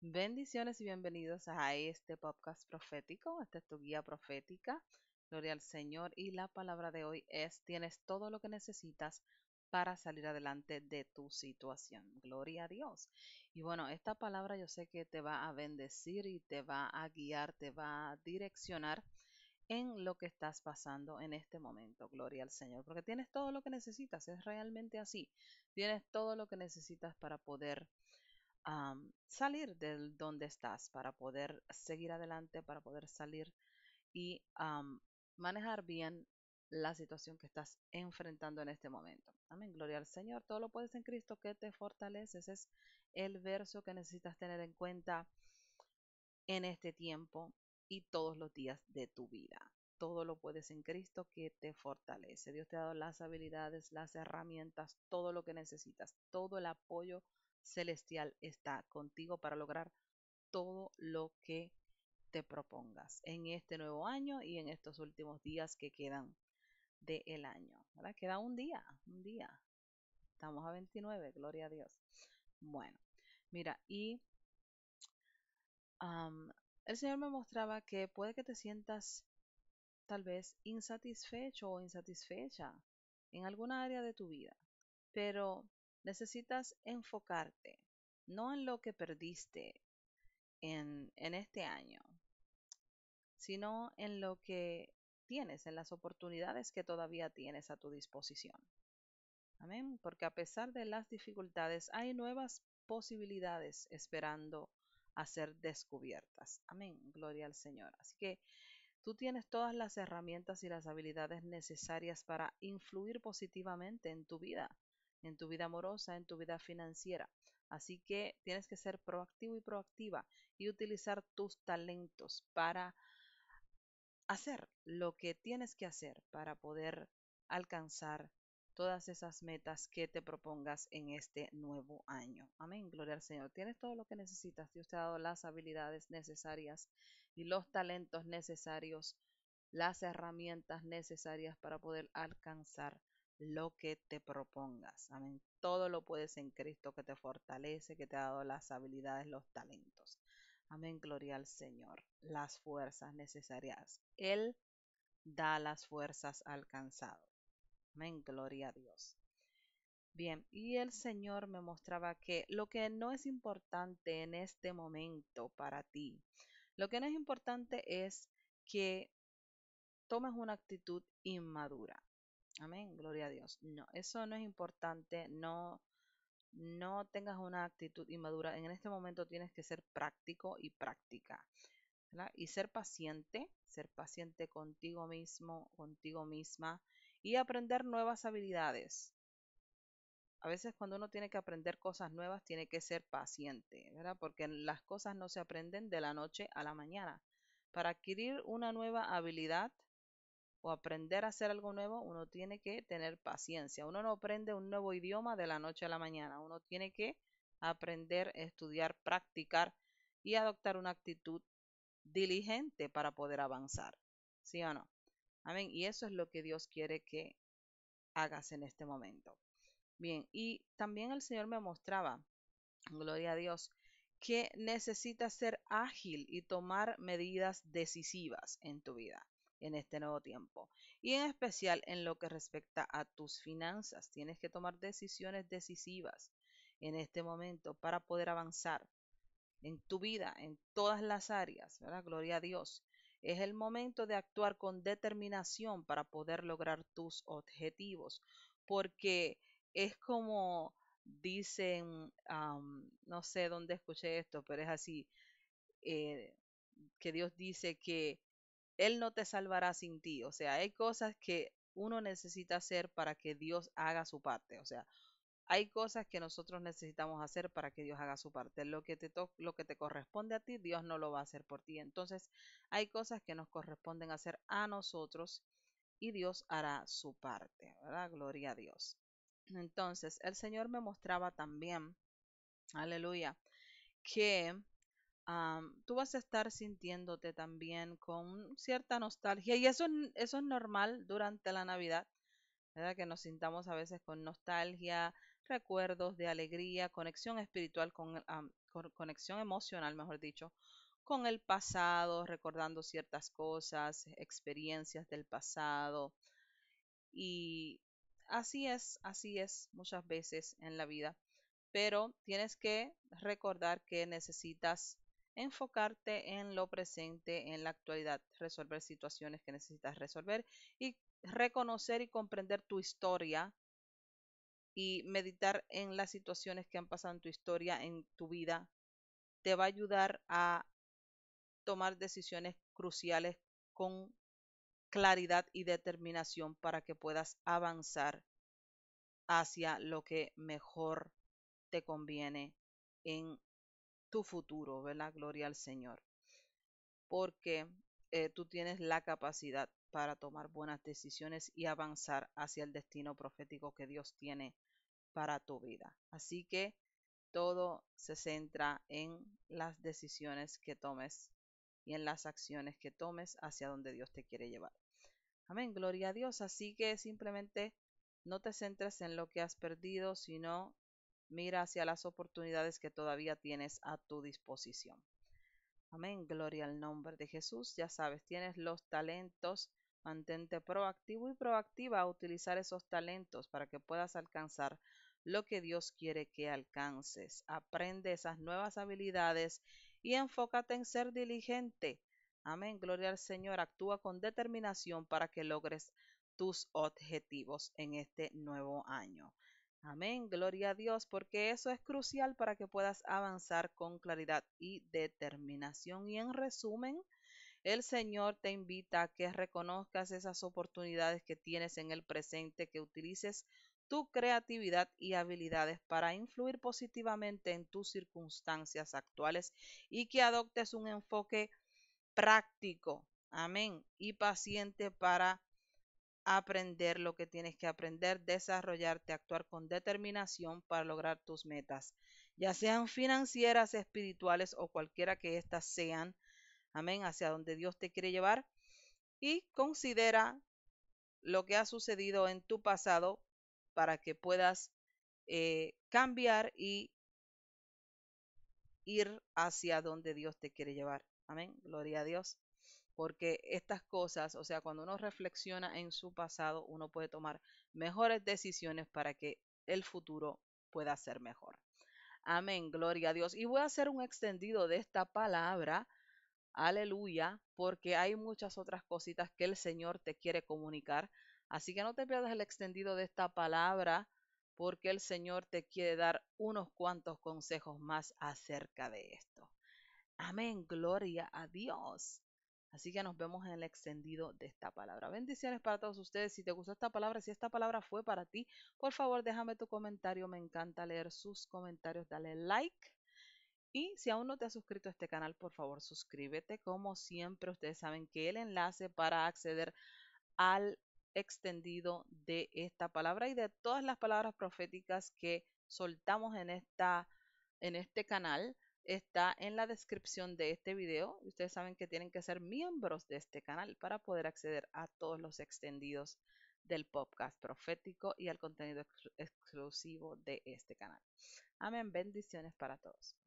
Bendiciones y bienvenidos a este podcast profético. Esta es tu guía profética. Gloria al Señor. Y la palabra de hoy es, tienes todo lo que necesitas para salir adelante de tu situación. Gloria a Dios. Y bueno, esta palabra yo sé que te va a bendecir y te va a guiar, te va a direccionar en lo que estás pasando en este momento. Gloria al Señor. Porque tienes todo lo que necesitas. Es realmente así. Tienes todo lo que necesitas para poder salir del donde estás, para poder seguir adelante, para poder salir y manejar bien la situación que estás enfrentando en este momento. Amén, gloria al Señor. Todo lo puedes en Cristo que te fortalece. Ese es el verso que necesitas tener en cuenta en este tiempo y todos los días de tu vida. Todo lo puedes en Cristo que te fortalece. Dios te ha dado las habilidades, las herramientas, todo lo que necesitas, todo el apoyo celestial está contigo para lograr todo lo que te propongas en este nuevo año y en estos últimos días que quedan del año. ¿verdad? Queda un día, un día. Estamos a 29, gloria a Dios. Bueno, mira, y el Señor me mostraba que puede que te sientas tal vez insatisfecho o insatisfecha en alguna área de tu vida, pero necesitas enfocarte, no en lo que perdiste en, en este año, sino en lo que tienes, en las oportunidades que todavía tienes a tu disposición. Amén, porque a pesar de las dificultades hay nuevas posibilidades esperando a ser descubiertas. Amén, gloria al Señor. Así que tú tienes todas las herramientas y las habilidades necesarias para influir positivamente en tu vida en tu vida amorosa, en tu vida financiera. Así que tienes que ser proactivo y proactiva y utilizar tus talentos para hacer lo que tienes que hacer para poder alcanzar todas esas metas que te propongas en este nuevo año. Amén, gloria al Señor. Tienes todo lo que necesitas. Dios te ha dado las habilidades necesarias y los talentos necesarios, las herramientas necesarias para poder alcanzar lo que te propongas. Amén. Todo lo puedes en Cristo que te fortalece, que te ha dado las habilidades, los talentos. Amén. Gloria al Señor. Las fuerzas necesarias. Él da las fuerzas al Amén. Gloria a Dios. Bien, y el Señor me mostraba que lo que no es importante en este momento para ti, lo que no es importante es que tomes una actitud inmadura. Amén, gloria a Dios. No, eso no es importante, no no tengas una actitud inmadura. En este momento tienes que ser práctico y práctica. Y ser paciente, ser paciente contigo mismo, contigo misma y aprender nuevas habilidades. A veces cuando uno tiene que aprender cosas nuevas, tiene que ser paciente, ¿verdad? Porque las cosas no se aprenden de la noche a la mañana. Para adquirir una nueva habilidad, aprender a hacer algo nuevo, uno tiene que tener paciencia. Uno no aprende un nuevo idioma de la noche a la mañana. Uno tiene que aprender, estudiar, practicar y adoptar una actitud diligente para poder avanzar. ¿Sí o no? Amén. Y eso es lo que Dios quiere que hagas en este momento. Bien, y también el Señor me mostraba, gloria a Dios, que necesitas ser ágil y tomar medidas decisivas en tu vida en este nuevo tiempo. Y en especial en lo que respecta a tus finanzas. Tienes que tomar decisiones decisivas en este momento para poder avanzar en tu vida, en todas las áreas. ¿verdad? Gloria a Dios. Es el momento de actuar con determinación para poder lograr tus objetivos, porque es como dicen, no sé dónde escuché esto, pero es así, eh, que Dios dice que él no te salvará sin ti. O sea, hay cosas que uno necesita hacer para que Dios haga su parte. O sea, hay cosas que nosotros necesitamos hacer para que Dios haga su parte. Lo que te, lo que te corresponde a ti, Dios no lo va a hacer por ti. Entonces, hay cosas que nos corresponden hacer a nosotros y Dios hará su parte, ¿verdad? Gloria a Dios. Entonces, el Señor me mostraba también, aleluya, que tú vas a estar sintiéndote también con cierta nostalgia y eso, eso es normal durante la Navidad, ¿verdad? Que nos sintamos a veces con nostalgia, recuerdos de alegría, conexión espiritual, con conexión emocional, mejor dicho, con el pasado, recordando ciertas cosas, experiencias del pasado. Y así es, así es muchas veces en la vida. Pero tienes que recordar que necesitas enfocarte en lo presente, en la actualidad, resolver situaciones que necesitas resolver y reconocer y comprender tu historia y meditar en las situaciones que han pasado en tu historia, en tu vida, te va a ayudar a tomar decisiones cruciales con claridad y determinación para que puedas avanzar hacia lo que mejor te conviene en tu futuro, ¿verdad? Gloria al Señor. Porque eh, tú tienes la capacidad para tomar buenas decisiones y avanzar hacia el destino profético que Dios tiene para tu vida. Así que todo se centra en las decisiones que tomes y en las acciones que tomes hacia donde Dios te quiere llevar. Amén, gloria a Dios. Así que simplemente no te centres en lo que has perdido, sino mira hacia las oportunidades que todavía tienes a tu disposición. Amén, gloria al nombre de Jesús. Ya sabes, tienes los talentos, mantente proactivo y proactiva a utilizar esos talentos para que puedas alcanzar lo que Dios quiere que alcances. Aprende esas nuevas habilidades y enfócate en ser diligente. Amén, gloria al Señor. Actúa con determinación para que logres tus objetivos en este nuevo año. Amén, gloria a Dios, porque eso es crucial para que puedas avanzar con claridad y determinación. Y en resumen, el Señor te invita a que reconozcas esas oportunidades que tienes en el presente, que utilices tu creatividad y habilidades para influir positivamente en tus circunstancias actuales y que adoptes un enfoque práctico, amén, y paciente para aprender lo que tienes que aprender, desarrollarte, actuar con determinación para lograr tus metas, ya sean financieras, espirituales o cualquiera que éstas sean. Amén, hacia donde Dios te quiere llevar. Y considera lo que ha sucedido en tu pasado para que puedas eh, cambiar y ir hacia donde Dios te quiere llevar. Amén, gloria a Dios porque estas cosas, o sea, cuando uno reflexiona en su pasado, uno puede tomar mejores decisiones para que el futuro pueda ser mejor. Amén, gloria a Dios. Y voy a hacer un extendido de esta palabra, aleluya, porque hay muchas otras cositas que el Señor te quiere comunicar. Así que no te pierdas el extendido de esta palabra, porque el Señor te quiere dar unos cuantos consejos más acerca de esto. Amén, gloria a Dios. Así que nos vemos en el extendido de esta palabra. Bendiciones para todos ustedes. Si te gustó esta palabra, si esta palabra fue para ti, por favor déjame tu comentario. Me encanta leer sus comentarios. Dale like. Y si aún no te has suscrito a este canal, por favor suscríbete. Como siempre, ustedes saben que el enlace para acceder al extendido de esta palabra y de todas las palabras proféticas que soltamos en, esta, en este canal está en la descripción de este video. Ustedes saben que tienen que ser miembros de este canal para poder acceder a todos los extendidos del podcast profético y al contenido exclusivo de este canal. Amén. Bendiciones para todos.